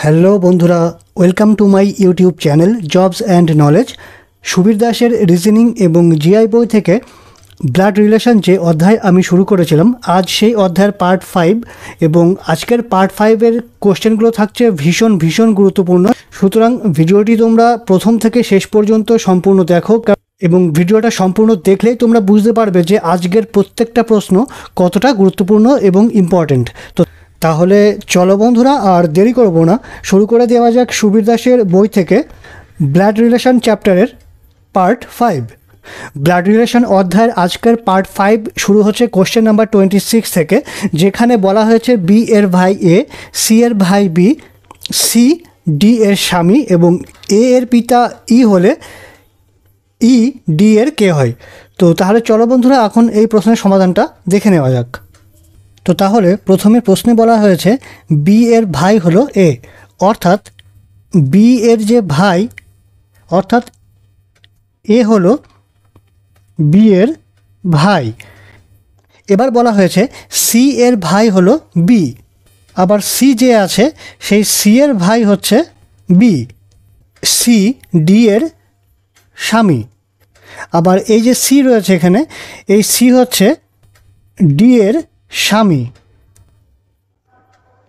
hello বন্ধুরা welcome to my YouTube channel jobs and knowledge Subir দাসের reasoning এবং GI বই থেকে ব্লাড রিলেশন যে অধ্যায় আমি শুরু করেছিলাম আজ সেই অধ্যায়ের পার্ট ফাইভ এবং আজকের পার্ট ফাইভের কোশ্চেনগুলো থাকছে ভীষণ ভীষণ গুরুত্বপূর্ণ সুতরাং ভিডিওটি তোমরা প্রথম থেকে শেষ পর্যন্ত সম্পূর্ণ দেখো এবং ভিডিওটা সম্পূর্ণ দেখলেই তোমরা বুঝতে পারবে যে আজকের প্রত্যেকটা প্রশ্ন কতটা গুরুত্বপূর্ণ এবং ইম্পর্ট্যান্ট তো তাহলে চলো বন্ধুরা আর দেরি করব না শুরু করে দেওয়া যাক সুবীর দাসের বই থেকে ব্লাড রিলেশন চ্যাপ্টারের পার্ট ফাইভ ব্লাড রিলেশন অধ্যায়ের আজকের পার্ট ফাইভ শুরু হচ্ছে কোশ্চেন নাম্বার টোয়েন্টি সিক্স থেকে যেখানে বলা হয়েছে বি এর ভাই এ সি এর ভাই বি সি ডি এর স্বামী এবং এ এর পিতা ই e হলে ই e, ডি এর কে হয় তো তাহলে চলো বন্ধুরা এখন এই প্রশ্নের সমাধানটা দেখে নেওয়া যাক তো তাহলে প্রথমে প্রশ্নে বলা হয়েছে বি এর ভাই হলো এ অর্থাৎ বি এর যে ভাই অর্থাৎ এ হলো বি এর ভাই এবার বলা হয়েছে সি এর ভাই হলো বি আবার সি যে আছে সেই সি এর ভাই হচ্ছে বি সি ডি এর স্বামী আবার এই যে সি রয়েছে এখানে এই সি হচ্ছে ডি এর স্বামী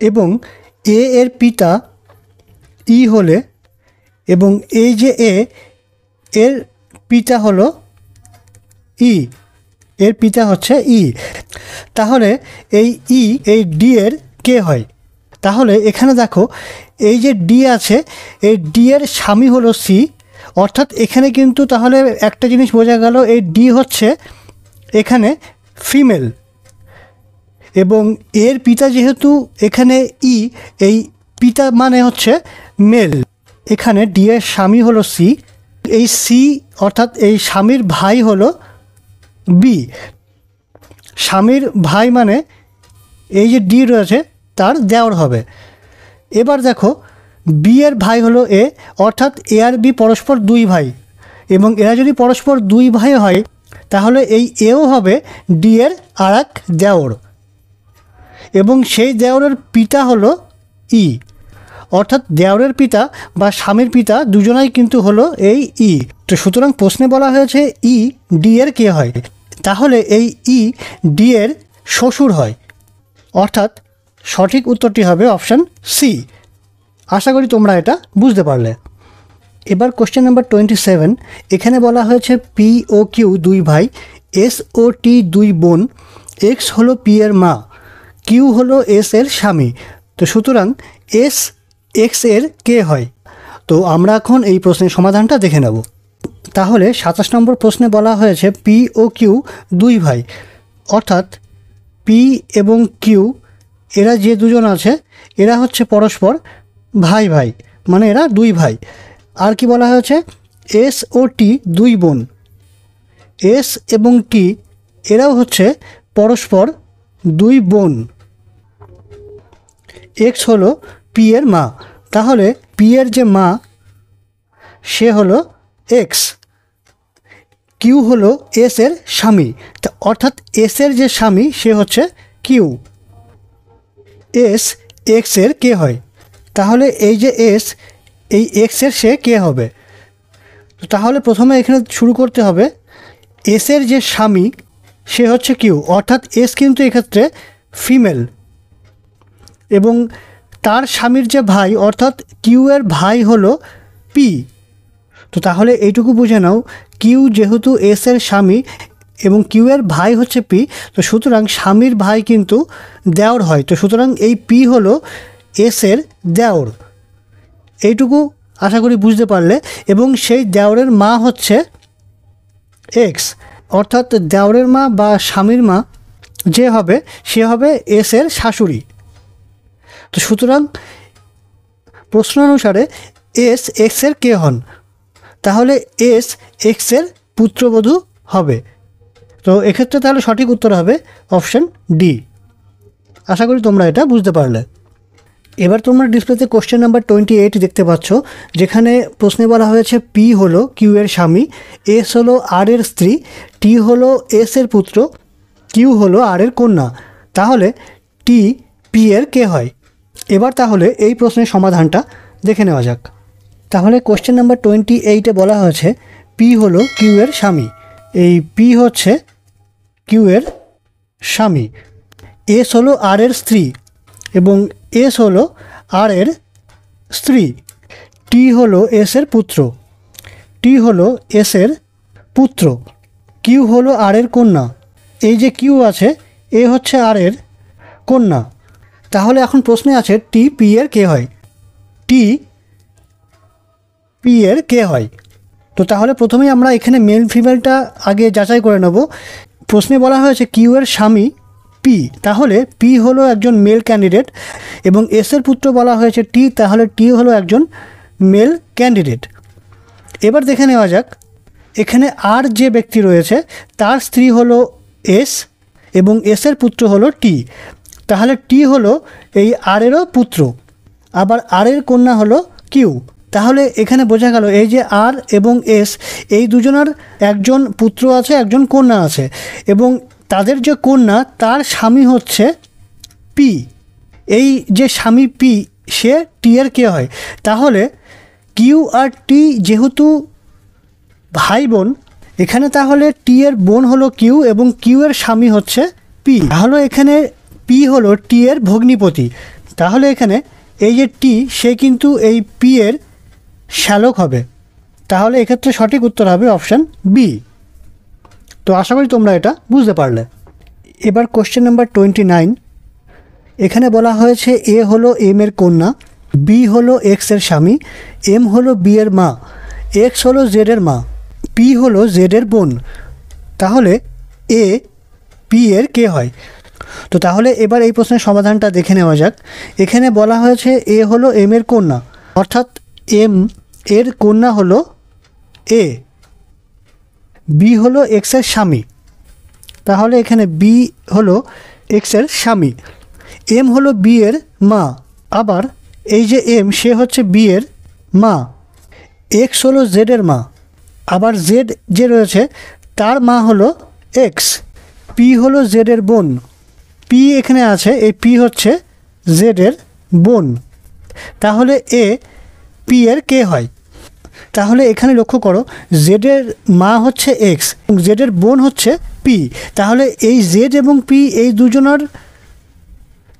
এবং এ এর পিতা ই হলে এবং এই যে এ এর পিতা হলো ই এর পিতা হচ্ছে ই তাহলে এই ই এই ডি এর কে হয় তাহলে এখানে দেখো এই যে ডি আছে এই ডি এর স্বামী হলো সি অর্থাৎ এখানে কিন্তু তাহলে একটা জিনিস বোঝা গেল এই ডি হচ্ছে এখানে ফিমেল এবং এর পিতা যেহেতু এখানে ই এই পিতা মানে হচ্ছে মেল এখানে ডি এর স্বামী হলো সি এই সি অর্থাৎ এই স্বামীর ভাই হলো বি স্বামীর ভাই মানে এই যে ডি রয়েছে তার দেওয়ার হবে এবার দেখো বি এর ভাই হলো এ অর্থাৎ এ আর বি পরস্পর দুই ভাই এবং এরা যদি পরস্পর দুই ভাই হয় তাহলে এই এও হবে ডি এর আর এক দেওর এবং সেই দেওরের পিতা হলো ই অর্থাৎ দেওরের পিতা বা স্বামীর পিতা দুজনাই কিন্তু হলো এই ই তো সুতরাং প্রশ্নে বলা হয়েছে ই ডি এর কে হয় তাহলে এই ই ডি এর শ্বশুর হয় অর্থাৎ সঠিক উত্তরটি হবে অপশান সি আশা করি তোমরা এটা বুঝতে পারলে এবার কোশ্চেন নাম্বার টোয়েন্টি সেভেন এখানে বলা হয়েছে পি ও কিউ দুই ভাই এস ও টি দুই বোন এক্স হলো পি এর মা কিউ হলো এস এর স্বামী তো সুতরাং এস এক্স এর কে হয় তো আমরা এখন এই প্রশ্নের সমাধানটা দেখে নেব তাহলে সাতাশ নম্বর প্রশ্নে বলা হয়েছে পি ও কিউ দুই ভাই অর্থাৎ পি এবং কিউ এরা যে দুজন আছে এরা হচ্ছে পরস্পর ভাই ভাই মানে এরা দুই ভাই আর কি বলা হয়েছে এস ও টি দুই বোন এস এবং টি এরাও হচ্ছে পরস্পর দুই বোন এক্স হলো পি এর মা তাহলে পি এর যে মা সে হলো এক্স কিউ হলো এস এর স্বামী অর্থাৎ এস এর যে স্বামী সে হচ্ছে কিউ এস এক্স এর কে হয় তাহলে এই যে এস এই এক্স এর সে কে হবে তাহলে প্রথমে এখানে শুরু করতে হবে এস এর যে স্বামী সে হচ্ছে কিউ অর্থাৎ এস কিন্তু এক্ষেত্রে ফিমেল এবং তার স্বামীর যে ভাই অর্থাৎ কিউ এর ভাই হলো পি তো তাহলে এইটুকু বুঝে নাও কিউ যেহেতু এস এর স্বামী এবং কিউ এর ভাই হচ্ছে পি তো সুতরাং স্বামীর ভাই কিন্তু দেওর হয় তো সুতরাং এই পি হলো এস এর দেওর এইটুকু আশা করি বুঝতে পারলে এবং সেই দেওরের মা হচ্ছে এক্স অর্থাৎ দেওরের মা বা স্বামীর মা যে হবে সে হবে এস এর শাশুড়ি তো সুতরাং প্রশ্ন অনুসারে এস এক্সের কে হন তাহলে এস এক্সের পুত্রবধূ হবে তো এক্ষেত্রে তাহলে সঠিক উত্তর হবে অপশান ডি আশা করি তোমরা এটা বুঝতে পারলে এবার তোমরা ডিসপ্লেতে কোশ্চেন নাম্বার টোয়েন্টি এইট দেখতে পাচ্ছ যেখানে প্রশ্নে বলা হয়েছে পি হলো কিউ এর স্বামী এস হলো আর এর স্ত্রী টি হলো এস এর পুত্র কিউ হলো আর এর কন্যা তাহলে টি পি এর কে হয় এবার তাহলে এই প্রশ্নের সমাধানটা দেখে নেওয়া যাক তাহলে কোশ্চেন নাম্বার টোয়েন্টি এইটে বলা হয়েছে পি হলো কিউ এর স্বামী এই পি হচ্ছে কিউ এর স্বামী এস হলো আর এর স্ত্রী এবং এস হলো আর এর স্ত্রী টি হলো এস এর পুত্র টি হলো এস এর পুত্র কিউ হলো আর এর কন্যা এই যে কিউ আছে এ হচ্ছে আর এর কন্যা তাহলে এখন প্রশ্নে আছে টি পি এর কে হয় টি পি এর কে হয় তো তাহলে প্রথমেই আমরা এখানে মেল ফিমেলটা আগে যাচাই করে নেব প্রশ্নে বলা হয়েছে কিউ এর স্বামী পি তাহলে পি হলো একজন মেল ক্যান্ডিডেট এবং এস এর পুত্র বলা হয়েছে টি তাহলে টি হলো একজন মেল ক্যান্ডিডেট এবার দেখে নেওয়া যাক এখানে আর যে ব্যক্তি রয়েছে তার স্ত্রী হলো এস এবং এসের পুত্র হলো টি তাহলে টি হলো এই আরেরও পুত্র আবার আরের কন্যা হলো কিউ তাহলে এখানে বোঝা গেল এই যে আর এবং এস এই দুজনের একজন পুত্র আছে একজন কন্যা আছে এবং তাদের যে কন্যা তার স্বামী হচ্ছে পি এই যে স্বামী পি সে টি এর কে হয় তাহলে কিউ আর টি যেহেতু ভাই বোন এখানে তাহলে টি এর বোন হলো কিউ এবং কিউ এর স্বামী হচ্ছে পি তাহলে এখানে পি হলো টি এর ভগ্নিপতি তাহলে এখানে এই যে টি সে কিন্তু এই পি এর শ্যালক হবে তাহলে এক্ষেত্রে সঠিক উত্তর হবে অপশান বি তো আশা করি তোমরা এটা বুঝতে পারলে এবার কোশ্চেন নাম্বার টোয়েন্টি নাইন এখানে বলা হয়েছে এ হলো এম এর কন্যা বি হলো এক্স এর স্বামী এম হলো বি এর মা এক্স হলো জেড এর মা পি হলো জেড এর বোন তাহলে এ পি এর কে হয় তো তাহলে এবার এই প্রশ্নের সমাধানটা দেখে নেওয়া যাক এখানে বলা হয়েছে এ হলো এম এর কন্যা অর্থাৎ এম এর কন্যা হলো এ বি হলো এক্সের স্বামী তাহলে এখানে বি হলো এক্সের স্বামী এম হলো বি এর মা আবার এই যে এম সে হচ্ছে বি এর মা এক্স হলো জেডের মা আবার জেড যে রয়েছে তার মা হলো এক্স পি হলো এর বোন পি এখানে আছে এই পি হচ্ছে জেডের বোন তাহলে এ পি এর কে হয় তাহলে এখানে লক্ষ্য করো জেডের মা হচ্ছে এক্স জেডের বোন হচ্ছে পি তাহলে এই জেড এবং পি এই দুজনার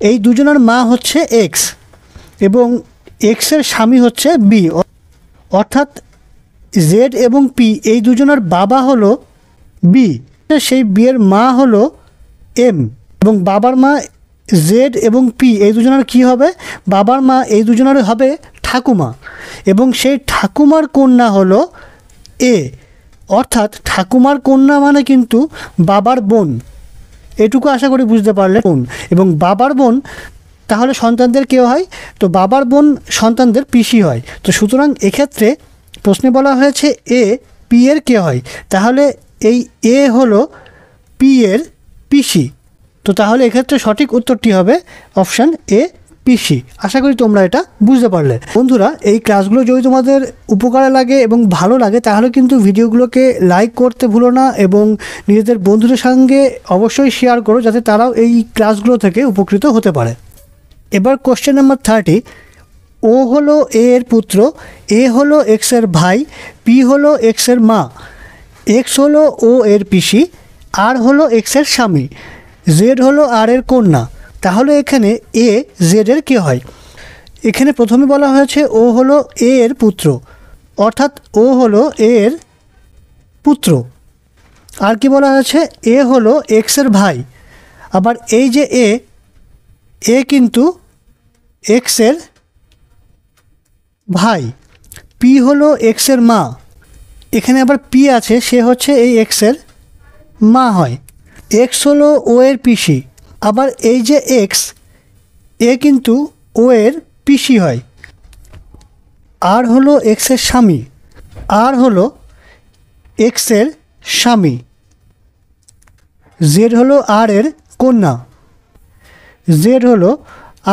এই দুজনার মা হচ্ছে এক্স এবং এক্সের স্বামী হচ্ছে বি অর্থাৎ জেড এবং পি এই দুজনার বাবা হলো বি সেই বিয়ের মা হলো এম এবং বাবার মা জেড এবং পি এই দুজনের কি হবে বাবার মা এই দুজনের হবে ঠাকুমা এবং সেই ঠাকুমার কন্যা হলো এ অর্থাৎ ঠাকুমার কন্যা মানে কিন্তু বাবার বোন এটুকু আশা করি বুঝতে পারলে বোন এবং বাবার বোন তাহলে সন্তানদের কেউ হয় তো বাবার বোন সন্তানদের পিসি হয় তো সুতরাং এক্ষেত্রে প্রশ্নে বলা হয়েছে এ পি এর কে হয় তাহলে এই এ হলো পি এর পিসি তো তাহলে এক্ষেত্রে সঠিক উত্তরটি হবে অপশান এ পিসি আশা করি তোমরা এটা বুঝতে পারলে বন্ধুরা এই ক্লাসগুলো যদি তোমাদের উপকারে লাগে এবং ভালো লাগে তাহলে কিন্তু ভিডিওগুলোকে লাইক করতে ভুলো না এবং নিজেদের বন্ধুদের সঙ্গে অবশ্যই শেয়ার করো যাতে তারাও এই ক্লাসগুলো থেকে উপকৃত হতে পারে এবার কোশ্চেন নাম্বার থার্টি ও হলো এ এর পুত্র এ হলো এক্স এর ভাই পি হলো এক্স এর মা এক্স হলো ও এর পিসি আর হলো এক্স এর স্বামী জেড হলো আর এর কন্যা তাহলে এখানে এ জেড এর কী হয় এখানে প্রথমে বলা হয়েছে ও হলো এ এর পুত্র অর্থাৎ ও হলো এ এর পুত্র আর কি বলা হয়েছে এ হলো এক্স এর ভাই আবার এই যে এ এ কিন্তু এক্স এর ভাই পি হলো এক্স এর মা এখানে আবার পি আছে সে হচ্ছে এই এক্সের মা হয় এক্স হলো ও এর পিসি আবার এই যে এক্স এ কিন্তু ও এর পিসি হয় আর হলো এক্সের স্বামী আর হলো এক্সের স্বামী জেড হলো আর এর কন্যা জেড হলো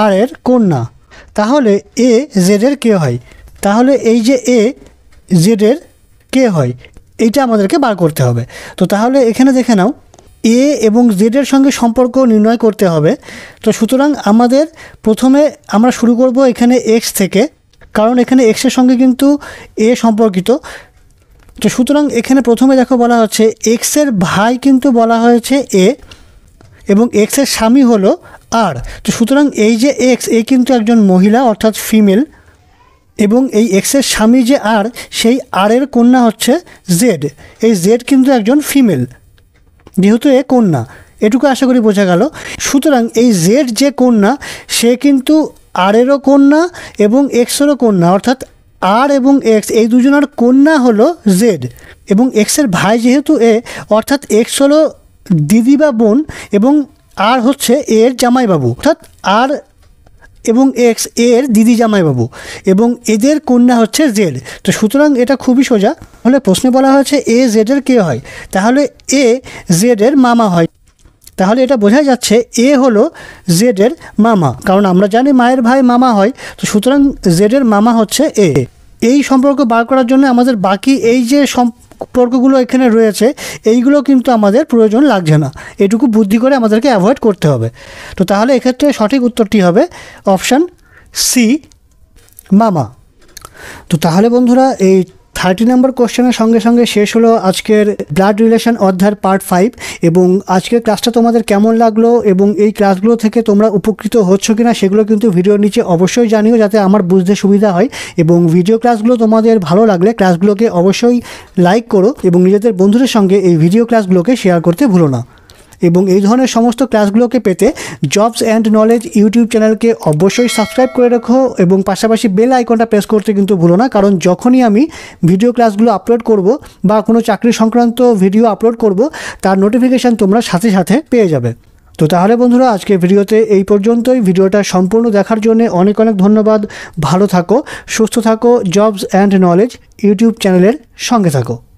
আর এর কন্যা তাহলে এ জেডের কে হয় তাহলে এই যে এ জেডের কে হয় এটা আমাদেরকে বার করতে হবে তো তাহলে এখানে দেখে নাও এ এবং জেডের সঙ্গে সম্পর্ক নির্ণয় করতে হবে তো সুতরাং আমাদের প্রথমে আমরা শুরু করব এখানে এক্স থেকে কারণ এখানে এক্সের সঙ্গে কিন্তু এ সম্পর্কিত তো সুতরাং এখানে প্রথমে দেখো বলা হচ্ছে এক্সের ভাই কিন্তু বলা হয়েছে এ এবং এক্সের স্বামী হলো আর তো সুতরাং এই যে এক্স এ কিন্তু একজন মহিলা অর্থাৎ ফিমেল এবং এই এক্সের স্বামী যে আর সেই আরের কন্যা হচ্ছে জেড এই জেড কিন্তু একজন ফিমেল যেহেতু এ কন্যা এটুকু আশা করি বোঝা গেল সুতরাং এই জেড যে কন্যা সে কিন্তু আরেরও কন্যা এবং এক্সেরও কন্যা অর্থাৎ আর এবং এক্স এই দুজনের কন্যা হলো জেড এবং এক্সের ভাই যেহেতু এ অর্থাৎ এক্স হলো দিদি বা বোন এবং আর হচ্ছে এর জামাইবাবু অর্থাৎ আর এবং এক্স এর দিদি জামাইবাবু এবং এদের কন্যা হচ্ছে জেড তো সুতরাং এটা খুবই সোজা তাহলে প্রশ্নে বলা হয়েছে এ জেডের কে হয় তাহলে এ জেডের মামা হয় তাহলে এটা বোঝা যাচ্ছে এ হলো জেডের মামা কারণ আমরা জানি মায়ের ভাই মামা হয় তো সুতরাং জেডের মামা হচ্ছে এ এই সম্পর্ক বার করার জন্য আমাদের বাকি এই যে সম্পর্কগুলো এখানে রয়েছে এইগুলো কিন্তু আমাদের প্রয়োজন লাগছে না এটুকু বুদ্ধি করে আমাদেরকে অ্যাভয়েড করতে হবে তো তাহলে এক্ষেত্রে সঠিক উত্তরটি হবে অপশান সি মামা তো তাহলে বন্ধুরা এই থার্টি নম্বর কোশ্চেনের সঙ্গে সঙ্গে শেষ হলো আজকের ব্লাড রিলেশন অধ্যায়ের পার্ট ফাইভ এবং আজকের ক্লাসটা তোমাদের কেমন লাগলো এবং এই ক্লাসগুলো থেকে তোমরা উপকৃত হচ্ছ কি না সেগুলো কিন্তু ভিডিওর নিচে অবশ্যই জানিও যাতে আমার বুঝতে সুবিধা হয় এবং ভিডিও ক্লাসগুলো তোমাদের ভালো লাগলে ক্লাসগুলোকে অবশ্যই লাইক করো এবং নিজেদের বন্ধুদের সঙ্গে এই ভিডিও ক্লাসগুলোকে শেয়ার করতে ভুলো না এবং এই ধরনের সমস্ত ক্লাসগুলোকে পেতে জবস অ্যান্ড নলেজ ইউটিউব চ্যানেলকে অবশ্যই সাবস্ক্রাইব করে রাখো এবং পাশাপাশি বেল আইকনটা প্রেস করতে কিন্তু ভুলো না কারণ যখনই আমি ভিডিও ক্লাসগুলো আপলোড করব বা কোনো চাকরি সংক্রান্ত ভিডিও আপলোড করব তার নোটিফিকেশান তোমরা সাথে সাথে পেয়ে যাবে তো তাহলে বন্ধুরা আজকে ভিডিওতে এই পর্যন্তই ভিডিওটা সম্পূর্ণ দেখার জন্য অনেক অনেক ধন্যবাদ ভালো থাকো সুস্থ থাকো জবস অ্যান্ড নলেজ ইউটিউব চ্যানেলের সঙ্গে থাকো